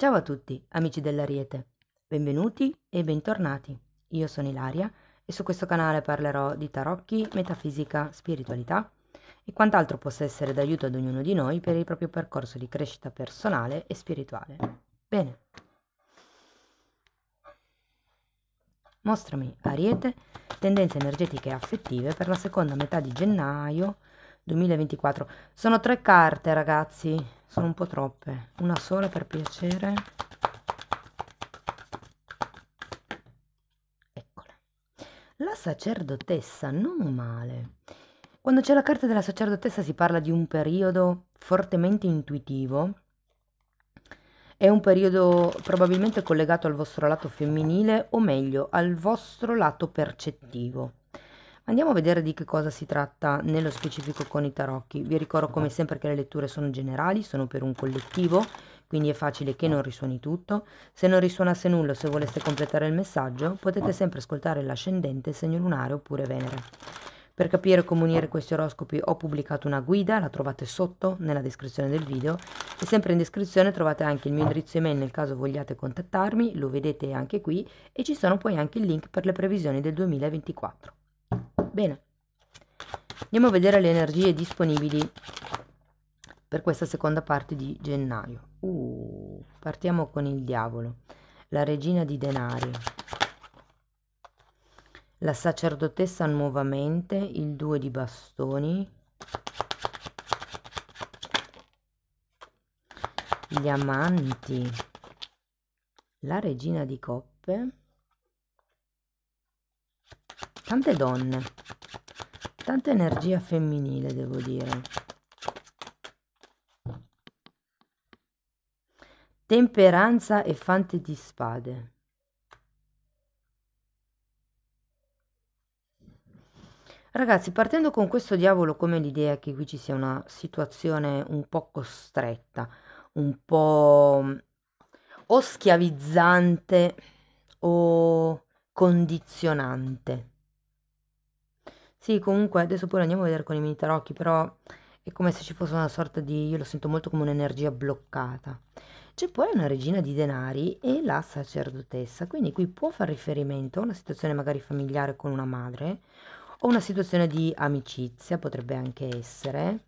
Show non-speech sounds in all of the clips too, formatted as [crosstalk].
Ciao a tutti, amici dell'Ariete. Benvenuti e bentornati. Io sono Ilaria e su questo canale parlerò di tarocchi, metafisica, spiritualità e quant'altro possa essere d'aiuto ad ognuno di noi per il proprio percorso di crescita personale e spirituale. Bene. Mostrami, Ariete, tendenze energetiche e affettive per la seconda metà di gennaio 2024. Sono tre carte, ragazzi. Sono un po' troppe. Una sola per piacere. Eccola. La sacerdotessa, non male. Quando c'è la carta della sacerdotessa si parla di un periodo fortemente intuitivo. È un periodo probabilmente collegato al vostro lato femminile o meglio al vostro lato percettivo Andiamo a vedere di che cosa si tratta nello specifico con i tarocchi. Vi ricordo come sempre che le letture sono generali, sono per un collettivo, quindi è facile che ah. non risuoni tutto. Se non risuonasse nulla o se voleste completare il messaggio, potete ah. sempre ascoltare l'ascendente, segno lunare oppure Venere. Per capire come unire ah. questi oroscopi ho pubblicato una guida, la trovate sotto nella descrizione del video e sempre in descrizione trovate anche il mio indirizzo email nel caso vogliate contattarmi, lo vedete anche qui e ci sono poi anche il link per le previsioni del 2024. Bene, andiamo a vedere le energie disponibili per questa seconda parte di gennaio. Uh, partiamo con il diavolo, la regina di denari, la sacerdotessa nuovamente, il due di bastoni, gli amanti, la regina di coppe, tante donne, tanta energia femminile, devo dire. Temperanza e fante di spade. Ragazzi, partendo con questo diavolo come l'idea che qui ci sia una situazione un po' costretta, un po' o schiavizzante o condizionante. Sì, comunque adesso poi lo andiamo a vedere con i mini tarocchi, però è come se ci fosse una sorta di... io lo sento molto come un'energia bloccata. C'è poi una regina di denari e la sacerdotessa, quindi qui può far riferimento a una situazione magari familiare con una madre o una situazione di amicizia, potrebbe anche essere.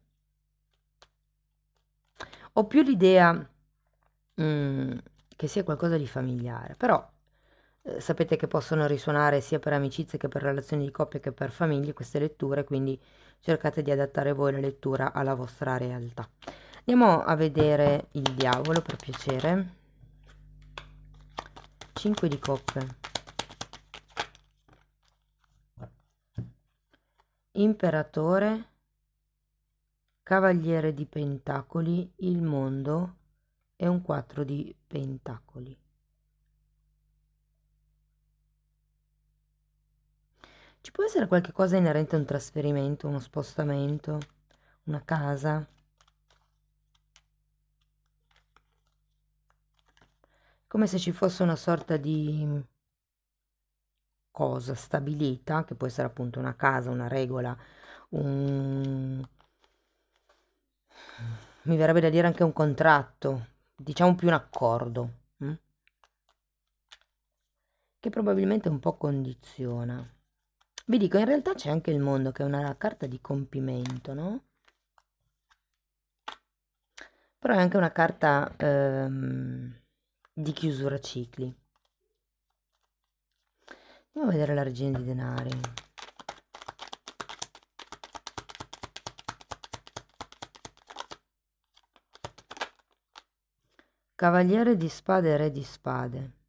Ho più l'idea mm, che sia qualcosa di familiare, però eh, sapete che possono risuonare sia per amicizie che per relazioni di coppia che per famiglie queste letture, quindi cercate di adattare voi la lettura alla vostra realtà. Andiamo a vedere il diavolo per piacere. 5 di coppe. Imperatore, Cavaliere di Pentacoli, il mondo e un 4 di Pentacoli. Ci può essere qualche cosa inerente a un trasferimento, uno spostamento, una casa? Come se ci fosse una sorta di mm, cosa stabilita, che può essere appunto una casa, una regola, un... mi verrebbe da dire anche un contratto, diciamo più un accordo, hm? che probabilmente un po' condiziona. Vi dico, in realtà c'è anche il mondo che è una carta di compimento, no? Però è anche una carta ehm, di chiusura cicli. Andiamo a vedere la regina di denari. Cavaliere di spade re di spade.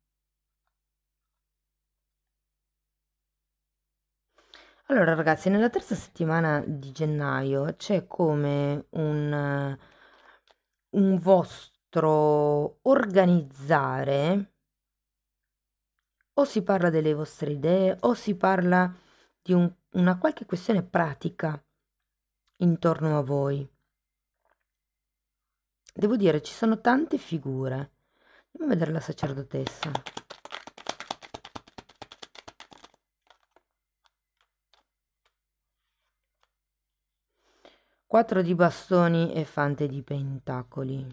Allora ragazzi, nella terza settimana di gennaio c'è come un, eh, un vostro organizzare, o si parla delle vostre idee, o si parla di un, una qualche questione pratica intorno a voi. Devo dire, ci sono tante figure. Andiamo a vedere la sacerdotessa. 4 di bastoni e fante di pentacoli.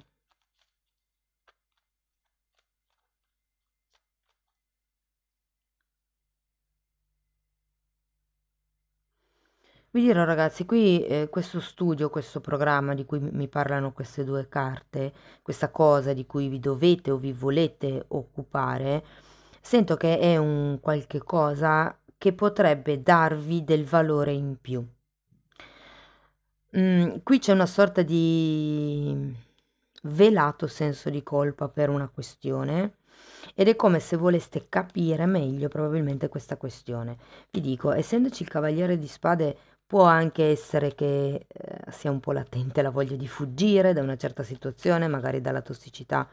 Vi dirò ragazzi, qui eh, questo studio, questo programma di cui mi parlano queste due carte, questa cosa di cui vi dovete o vi volete occupare, sento che è un qualche cosa che potrebbe darvi del valore in più. Mhmm, qui c'è una sorta di velato senso di colpa per una questione ed è come se voleste capire meglio probabilmente questa questione. Vi dico, essendoci il Cavaliere di Spade può anche essere che, ehm, sia un po' latente la voglia di fuggire da una certa situazione, magari dalla tossicità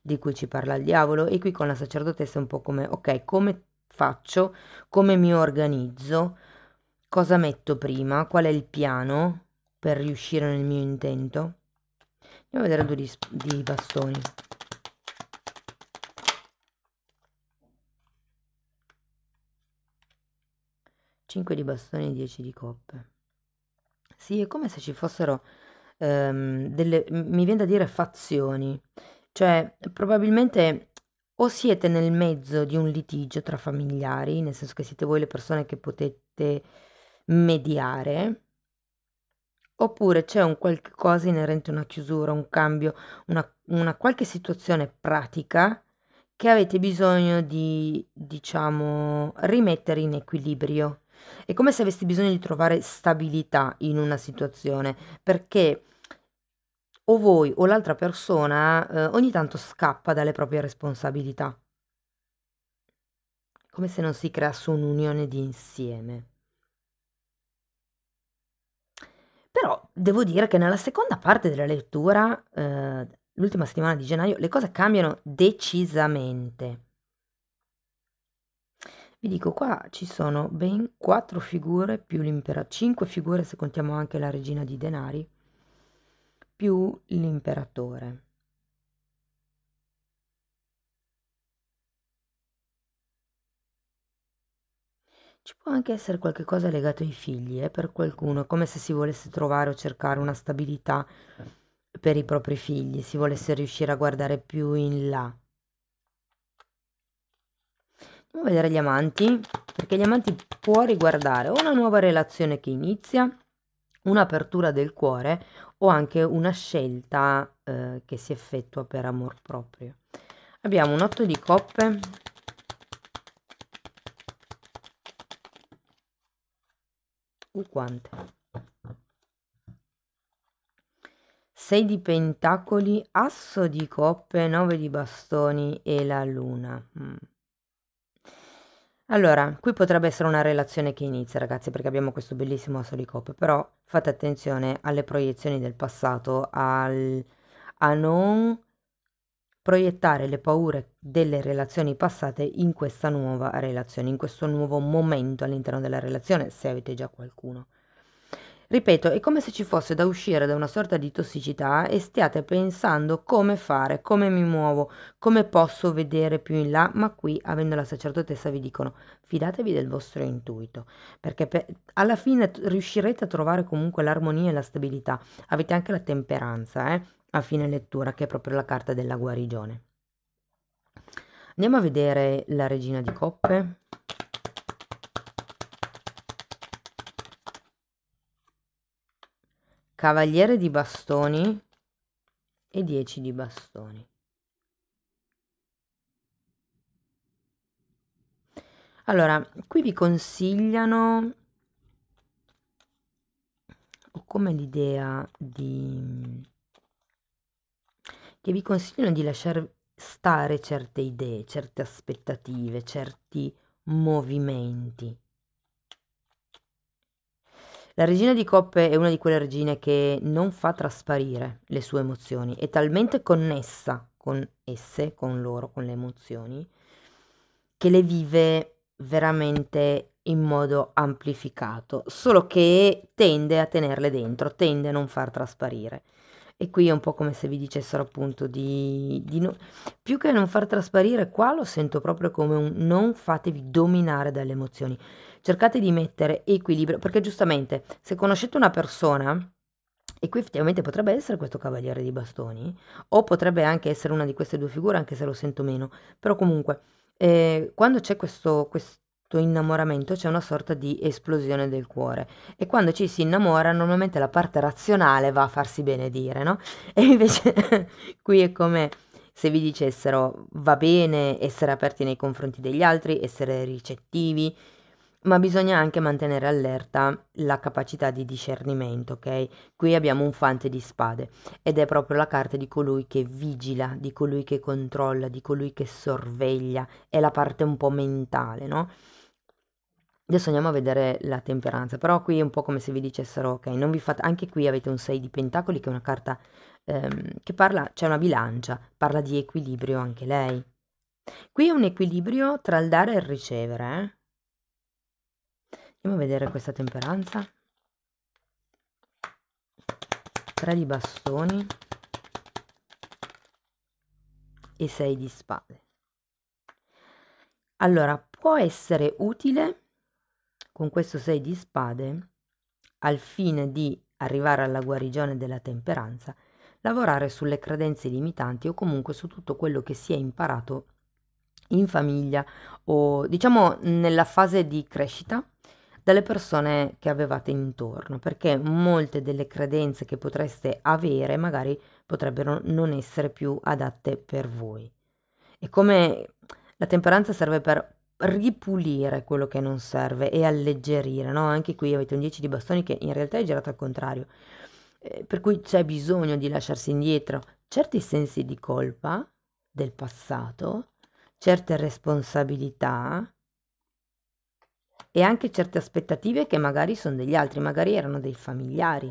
di cui ci parla il diavolo, e qui con la sacerdotessa è un po' come: ok, come faccio, come mi organizzo, cosa metto prima, qual è il piano per riuscire nel mio intento. Andiamo a vedere due di, di bastoni. Cinque di bastoni e dieci di coppe. Sì, è come se ci fossero um, delle, mi viene da dire fazioni, cioè probabilmente o siete nel mezzo di un litigio tra familiari, nel senso che siete voi le persone che potete mediare, Oppure c'è un qualche cosa inerente a una chiusura, un cambio, una, una qualche situazione pratica che avete bisogno di, diciamo, rimettere in equilibrio. È come se aveste bisogno di trovare stabilità in una situazione, perché o voi o l'altra persona eh, ogni tanto scappa dalle proprie responsabilità, come se non si creasse un'unione di insieme. Però devo dire che nella seconda parte della lettura, eh, l'ultima settimana di gennaio, le cose cambiano decisamente. Vi dico, qua ci sono ben quattro figure più l'imperatore, cinque figure se contiamo anche la regina di denari, più l'imperatore. Ci può anche essere qualcosa legato ai figli, eh, per qualcuno, è come se si volesse trovare o cercare una stabilità per i propri figli, si volesse riuscire a guardare più in là. Andiamo a vedere gli amanti, perché gli amanti può riguardare una nuova relazione che inizia, un'apertura del cuore o anche una scelta eh, che si effettua per amor proprio. Abbiamo un otto di coppe, il guante. 6 di pentacoli, asso di coppe, 9 di bastoni e la luna. Mm. Allora, qui potrebbe essere una relazione che inizia, ragazzi, perché abbiamo questo bellissimo asso di coppe, però fate attenzione alle proiezioni del passato, al, a non proiettare le paure delle relazioni passate in questa nuova relazione, in questo nuovo momento all'interno della relazione, se avete già qualcuno. Ripeto, è come se ci fosse da uscire da una sorta di tossicità e stiate pensando come fare, come mi muovo, come posso vedere più in là, ma qui, avendo la sacerdotessa, vi dicono fidatevi del vostro intuito, perché per, alla fine riuscirete a trovare comunque l'armonia e la stabilità. Avete anche la temperanza, eh? a fine lettura, che è proprio la carta della guarigione. Andiamo a vedere la regina di coppe. Cavaliere di bastoni e 10 di bastoni. Allora, qui vi consigliano ho come l'idea di che vi consigliano di lasciare stare certe idee, certe aspettative, certi movimenti. La regina di coppe è una di quelle regine che non fa trasparire le sue emozioni, è talmente connessa con esse, con loro, con le emozioni, che le vive veramente in modo amplificato, solo che tende a tenerle dentro, tende a non far trasparire. E qui è un po' come se vi dicessero appunto di, di no, più che non far trasparire qua lo sento proprio come un non fatevi dominare dalle emozioni. Cercate di mettere equilibrio, perché giustamente se conoscete una persona e qui effettivamente potrebbe essere questo cavaliere di bastoni, o potrebbe anche essere una di queste due figure, anche se lo sento meno, però comunque eh, quando c'è questo, questo tuo innamoramento c'è una sorta di esplosione del cuore e quando ci si innamora normalmente la parte razionale va a farsi benedire, no? [laughs] E invece [laughs] qui è come se vi dicessero va bene essere aperti nei confronti degli altri, essere ricettivi, ma bisogna anche mantenere allerta la capacità di discernimento, ok? Qui abbiamo un fante di spade ed è proprio la carta di colui che vigila, di colui che controlla, di colui che sorveglia, è la parte un po' mentale, no? Adesso andiamo a vedere la temperanza, però qui è un po' come se vi dicessero, ok, non vi fate... anche qui avete un 6 di pentacoli che è una carta ehm, che parla, c'è cioè una bilancia, parla di equilibrio anche lei. Qui è un equilibrio tra il dare e il ricevere, eh? Andiamo a vedere questa temperanza. Tre di bastoni e sei di spade. Allora, può essere utile con questo sei di spade al fine di arrivare alla guarigione della temperanza, lavorare sulle credenze limitanti o comunque su tutto quello che si è imparato in famiglia o diciamo nella fase di crescita dalle persone che avevate intorno, perché molte delle credenze che potreste avere magari potrebbero non essere più adatte per voi. E come la temperanza serve per ripulire quello che non serve e alleggerire, no? Anche qui avete un 10 di bastoni che in realtà è girato al contrario, eh, per cui c'è bisogno di lasciarsi indietro certi sensi di colpa del passato, certe responsabilità, e anche certe aspettative che magari sono degli altri, magari erano dei familiari.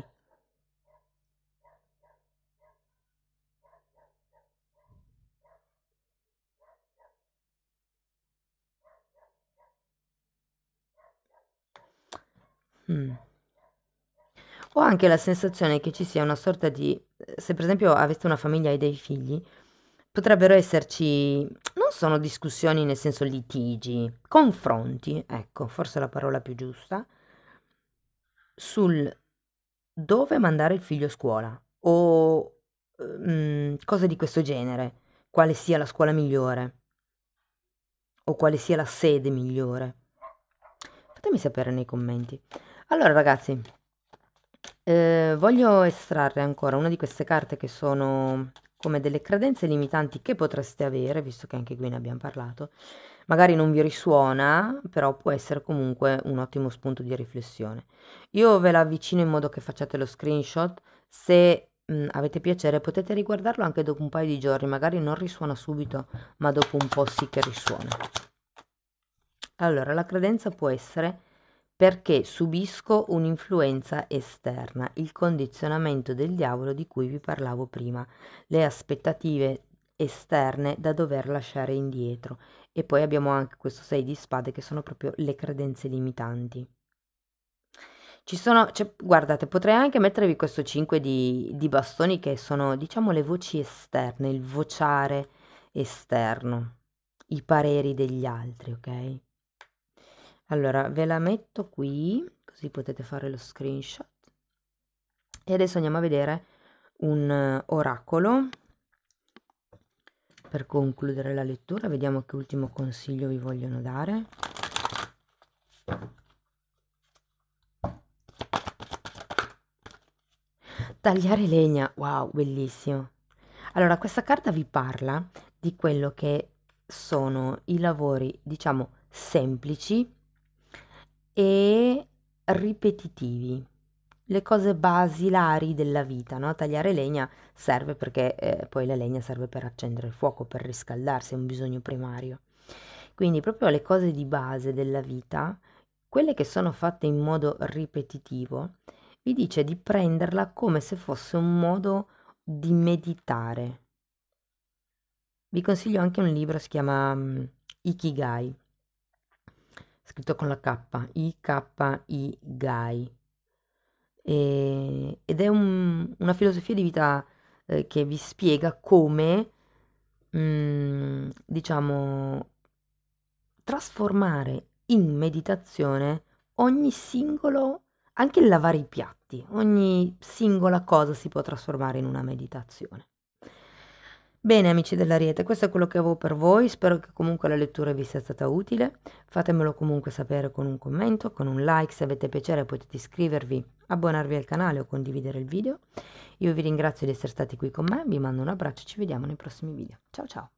Mm. Ho anche la sensazione che ci sia una sorta di se per esempio aveste una famiglia e dei figli, potrebbero esserci non sono discussioni nel senso litigi, confronti, ecco, forse la parola più giusta, sul dove mandare il figlio a scuola o mh, mm, cose di questo genere, quale sia la scuola migliore o quale sia la sede migliore. Fatemi sapere nei commenti. Allora ragazzi, eh, voglio estrarre ancora una di queste carte che sono come delle credenze limitanti che potreste avere, visto che anche qui ne abbiamo parlato, magari non vi risuona, però può essere comunque un ottimo spunto di riflessione. Io ve la avvicino in modo che facciate lo screenshot, se mh, avete piacere potete riguardarlo anche dopo un paio di giorni, magari non risuona subito, ma dopo un po' sì che risuona. Allora, la credenza può essere perché subisco un'influenza esterna, il condizionamento del diavolo di cui vi parlavo prima, le aspettative esterne da dover lasciare indietro e poi abbiamo anche questo 6 di spade che sono proprio le credenze limitanti. Ci sono, cioè, guardate, potrei anche mettervi questo 5 di, di bastoni che sono, diciamo, le voci esterne, il vociare esterno, i pareri degli altri, ok? Allora, ve la metto qui, così potete fare lo screenshot. E adesso andiamo a vedere un eh, oracolo per concludere la lettura. Vediamo che ultimo consiglio vi vogliono dare. Tagliare legna, wow, bellissimo. Allora, questa carta vi parla di quello che sono i lavori, diciamo, semplici e ripetitivi. Le cose basilari della vita, no? Tagliare legna serve perché eh, poi la legna serve per accendere il fuoco, per riscaldarsi, è un bisogno primario. Quindi proprio le cose di base della vita, quelle che sono fatte in modo ripetitivo, vi dice di prenderla come se fosse un modo di meditare. Vi consiglio anche un libro, si chiama mm, Ikigai, scritto con la K, I-K-I Gai. E, ed è un, una filosofia di vita eh, che vi spiega come, mh, mm, diciamo, trasformare in meditazione ogni singolo, anche il lavare i piatti, ogni singola cosa si può trasformare in una meditazione. Bene amici dell'Ariete, questo è quello che avevo per voi, spero che comunque la lettura vi sia stata utile, fatemelo comunque sapere con un commento, con un like, se avete piacere potete iscrivervi, abbonarvi al canale o condividere il video. Io vi ringrazio di essere stati qui con me, vi mando un abbraccio e ci vediamo nei prossimi video. Ciao ciao!